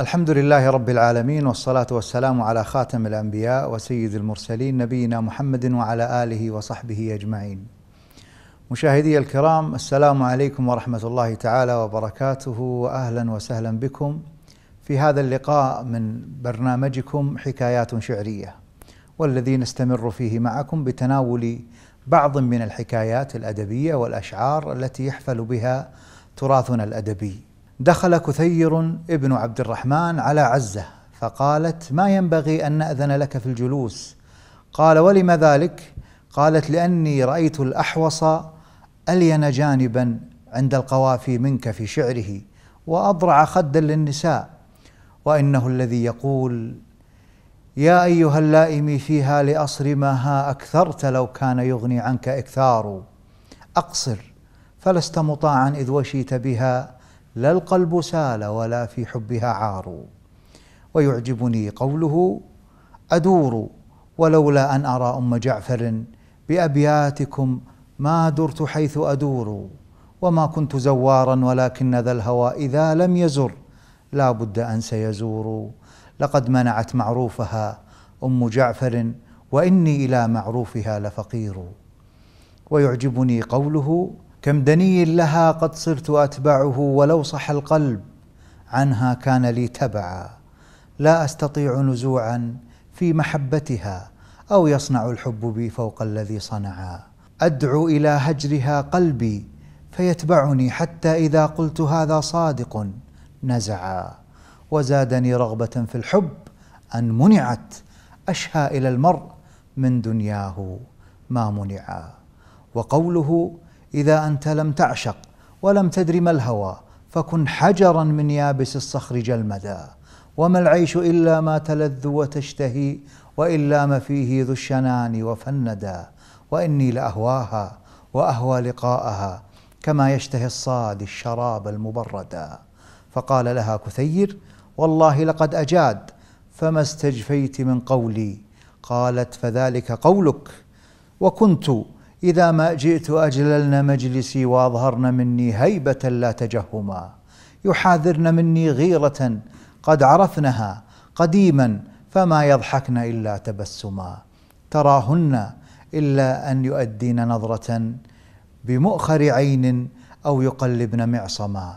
الحمد لله رب العالمين والصلاة والسلام على خاتم الأنبياء وسيد المرسلين نبينا محمد وعلى آله وصحبه أجمعين مشاهدي الكرام السلام عليكم ورحمة الله تعالى وبركاته وأهلا وسهلا بكم في هذا اللقاء من برنامجكم حكايات شعرية والذي نستمر فيه معكم بتناول بعض من الحكايات الأدبية والأشعار التي يحفل بها تراثنا الأدبي دخل كثير ابن عبد الرحمن على عزه فقالت ما ينبغي ان ناذن لك في الجلوس قال ولم ذلك قالت لاني رايت الاحوص الين جانبا عند القوافي منك في شعره واضرع خدا للنساء وانه الذي يقول يا ايها اللائم فيها لاصرمها اكثرت لو كان يغني عنك اكثار اقصر فلست مطاعا اذ وشيت بها لا القلب سال ولا في حبها عار ويعجبني قوله أدور ولولا أن أرى أم جعفر بأبياتكم ما درت حيث أدور وما كنت زوارا ولكن ذا الهوى إذا لم يزر لا بد أن سيزور لقد منعت معروفها أم جعفر وإني إلى معروفها لفقير ويعجبني قوله كم دني لها قد صرت أتبعه ولو صح القلب عنها كان لي تبعا لا أستطيع نزوعا في محبتها أو يصنع الحب بي فوق الذي صنعا أدعو إلى هجرها قلبي فيتبعني حتى إذا قلت هذا صادق نزعا وزادني رغبة في الحب أن منعت أشهى إلى المرء من دنياه ما منعا وقوله إذا أنت لم تعشق ولم تدري ما الهوى فكن حجرا من يابس الصخر جلمدا وما العيش إلا ما تلذ وتشتهي وإلا ما فيه ذو الشنان وفندا وإني لأهواها وأهوى لقاءها كما يشتهي الصاد الشراب المبردا فقال لها كثير والله لقد أجاد فما استجفيت من قولي قالت فذلك قولك وكنت إذا ما جئت أجللن مجلسي وأظهرن مني هيبة لا تجهما يحاذرن مني غيرة قد عرفنها قديما فما يضحكن إلا تبسما تراهن إلا أن يؤدين نظرة بمؤخر عين أو يقلبن معصما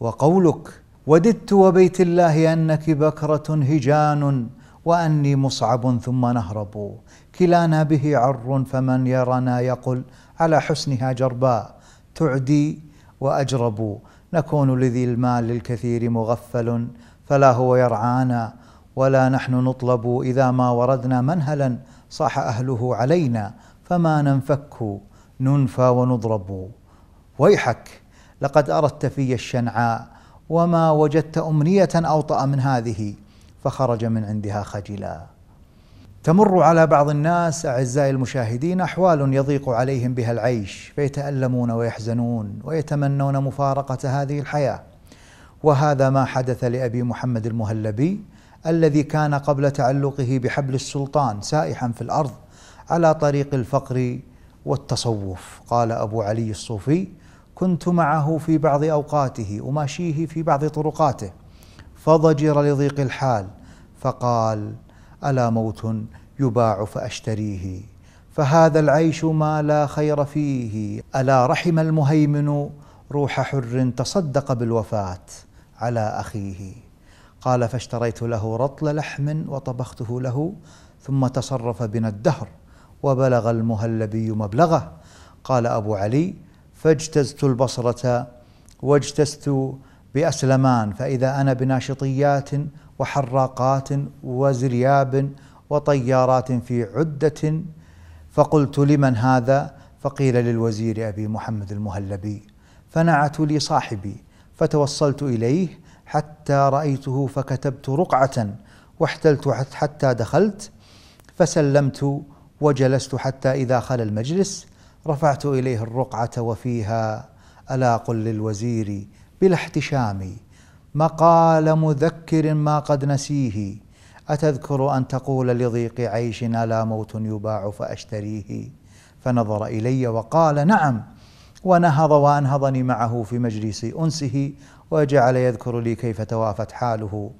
وقولك وددت وبيت الله أنك بكرة هجان وأني مصعب ثم نهرب كلانا به عر فمن يرنا يقل على حسنها جرباء تعدي وأجرب نكون لذي المال الكثير مغفل فلا هو يرعانا ولا نحن نطلب إذا ما وردنا منهلا صاح أهله علينا فما ننفك ننفى ونضرب ويحك لقد أردت في الشنعاء وما وجدت أمنية أوطأ من هذه فخرج من عندها خجلاً تمر على بعض الناس اعزائي المشاهدين احوال يضيق عليهم بها العيش فيتالمون ويحزنون ويتمنون مفارقه هذه الحياه وهذا ما حدث لابي محمد المهلبي الذي كان قبل تعلقه بحبل السلطان سائحا في الارض على طريق الفقر والتصوف قال ابو علي الصوفي كنت معه في بعض اوقاته اماشيه في بعض طرقاته فضجر لضيق الحال فقال ألا موت يباع فأشتريه فهذا العيش ما لا خير فيه ألا رحم المهيمن روح حر تصدق بالوفاة على أخيه قال فاشتريت له رطل لحم وطبخته له ثم تصرف بنا الدهر وبلغ المهلبي مبلغه قال أبو علي فاجتزت البصرة واجتزت بأسلمان فإذا أنا بناشطيات وحراقات وزرياب وطيارات في عدة فقلت لمن هذا فقيل للوزير أبي محمد المهلبي فنعت لي صاحبي فتوصلت إليه حتى رأيته فكتبت رقعة واحتلت حتى دخلت فسلمت وجلست حتى إذا خلا المجلس رفعت إليه الرقعة وفيها ألا قل للوزير بلا احتشام مقال مذكر ما قد نسيه أتذكر أن تقول لضيق عيشنا لا موت يباع فأشتريه فنظر إلي وقال نعم ونهض وأنهضني معه في مجلس أنسه وجعل يذكر لي كيف توافت حاله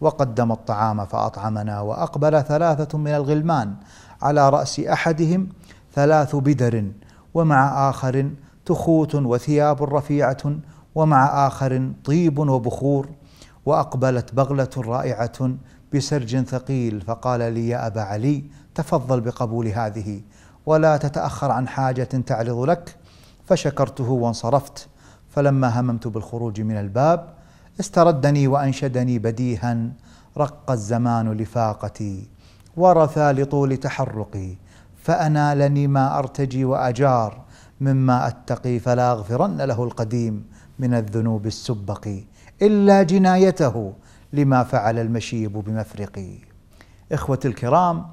وقدم الطعام فأطعمنا وأقبل ثلاثة من الغلمان على رأس أحدهم ثلاث بدر ومع آخر تخوت وثياب رفيعة ومع آخر طيب وبخور وأقبلت بغلة رائعة بسرج ثقيل فقال لي يا أبا علي تفضل بقبول هذه ولا تتأخر عن حاجة تعرض لك فشكرته وانصرفت فلما هممت بالخروج من الباب استردني وأنشدني بديها رق الزمان لفاقتي ورثى لطول تحرقي فأنالني ما أرتجي وأجار مما أتقي فلا أغفرن له القديم من الذنوب السبق إلا جنايته لما فعل المشيب بمفرقي إخوة الكرام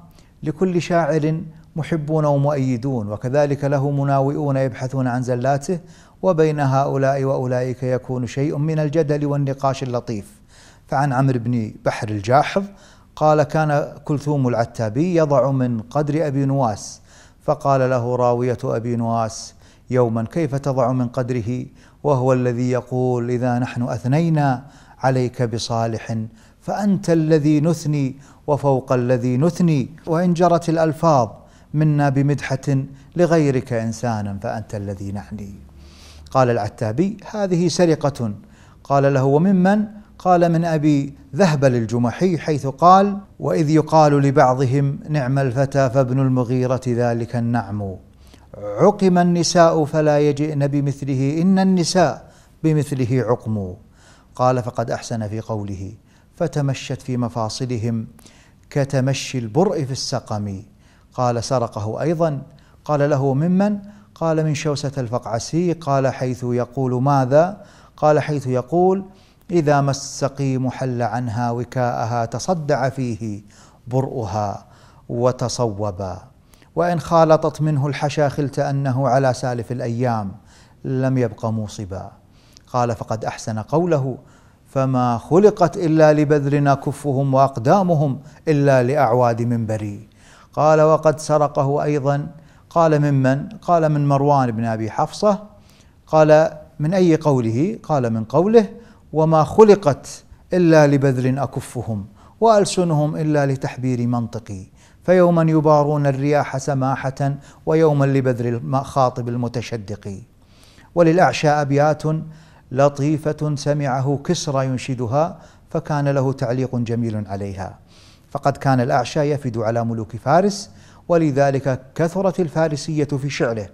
لكل شاعر محبون ومؤيدون وكذلك له مناوئون يبحثون عن زلاته وبين هؤلاء وأولئك يكون شيء من الجدل والنقاش اللطيف فعن عمرو بن بحر الجاحظ قال كان كلثوم العتابي يضع من قدر أبي نواس فقال له راوية أبي نواس يوما كيف تضع من قدره وهو الذي يقول اذا نحن اثنينا عليك بصالح فانت الذي نثني وفوق الذي نثني وان جرت الالفاظ منا بمدحه لغيرك انسانا فانت الذي نعني قال العتابي هذه سرقه قال له وممن قال من ابي ذهب للجمحي حيث قال واذ يقال لبعضهم نعم الفتى فابن المغيره ذلك النعم عقم النساء فلا يجئن بمثله إن النساء بمثله عقموا قال فقد أحسن في قوله فتمشت في مفاصلهم كتمشي البرء في السقم قال سرقه أيضا قال له ممن قال من شوسة الفقعسي قال حيث يقول ماذا قال حيث يقول إذا ما السقيم حل عنها وكاءها تصدع فيه برؤها وتصوبا وإن خالطت منه خلت أنه على سالف الأيام لم يبق موصبا قال فقد أحسن قوله فما خلقت إلا لبذرنا كفهم وأقدامهم إلا لأعواد منبري قال وقد سرقه أيضا قال ممن قال من مروان بن أبي حفصة قال من أي قوله قال من قوله وما خلقت إلا لبذر أكفهم وألسنهم إلا لتحبير منطقي فيوما يبارون الرياح سماحة ويوما لبذل المخاطب المتشدق وللأعشى أبيات لطيفة سمعه كسرى ينشدها فكان له تعليق جميل عليها فقد كان الأعشى يفد على ملوك فارس ولذلك كثرت الفارسية في شعره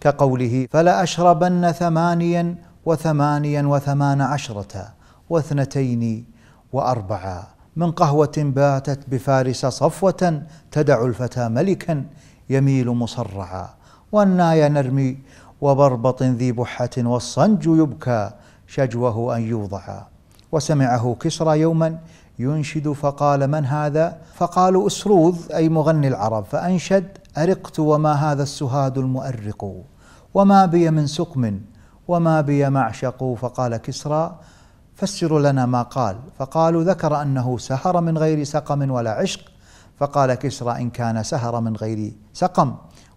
كقوله فلا أشربن ثمانيا وثمانيا وثمان عشرة واثنتين وأربعة من قهوة باتت بفارس صفوة تدع الفتى ملكا يميل مصرعا والناي نرمي وبربط ذي بحة والصنج يبكى شجوه أن يوضعا وسمعه كسرى يوما ينشد فقال من هذا فقالوا أسروذ أي مغني العرب فأنشد أرقت وما هذا السهاد المؤرق وما بي من سقم وما بي معشق فقال كسرى فسروا لنا ما قال فقالوا ذكر أنه سهر من غير سقم ولا عشق فقال كسرى إن كان سهر من غير سقم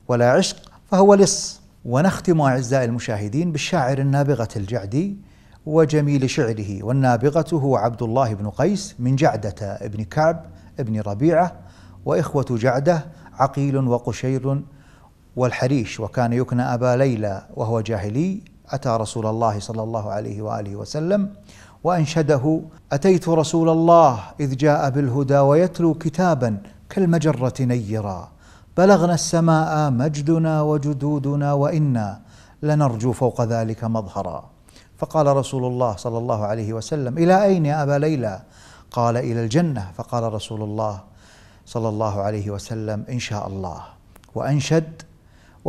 ولا عشق فهو لص ونختم أعزائي المشاهدين بالشاعر النابغة الجعدي وجميل شعره والنابغة هو عبد الله بن قيس من جعدة ابن كعب ابن ربيعة وإخوة جعدة عقيل وقشير والحريش وكان يكنى أبا ليلى وهو جاهلي أتى رسول الله صلى الله عليه وآله وسلم وأنشده أتيت رسول الله إذ جاء بالهدى ويتلو كتابا كالمجرة نيرا بلغنا السماء مجدنا وجدودنا وإنا لنرجو فوق ذلك مظهرا فقال رسول الله صلى الله عليه وسلم إلى أين يا أبا ليلى قال إلى الجنة فقال رسول الله صلى الله عليه وسلم إن شاء الله وأنشد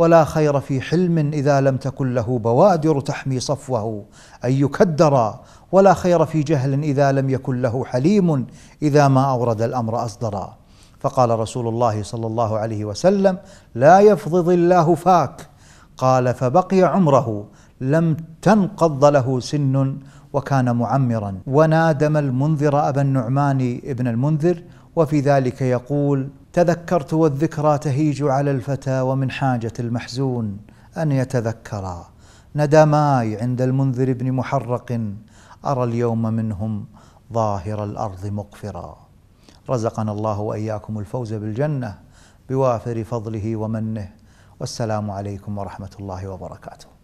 ولا خير في حلم اذا لم تكن له بوادر تحمي صفوه ان يكدرا ولا خير في جهل اذا لم يكن له حليم اذا ما اورد الامر اصدرا فقال رسول الله صلى الله عليه وسلم لا يفضض الله فاك قال فبقي عمره لم تنقض له سن وكان معمرا ونادم المنذر ابا النعمان ابن المنذر وفي ذلك يقول تذكرت والذكرى تهيج على الفتى ومن حاجة المحزون أن يتذكرا ندماي عند المنذر بن محرق أرى اليوم منهم ظاهر الأرض مقفرا رزقنا الله وإياكم الفوز بالجنة بوافر فضله ومنه والسلام عليكم ورحمة الله وبركاته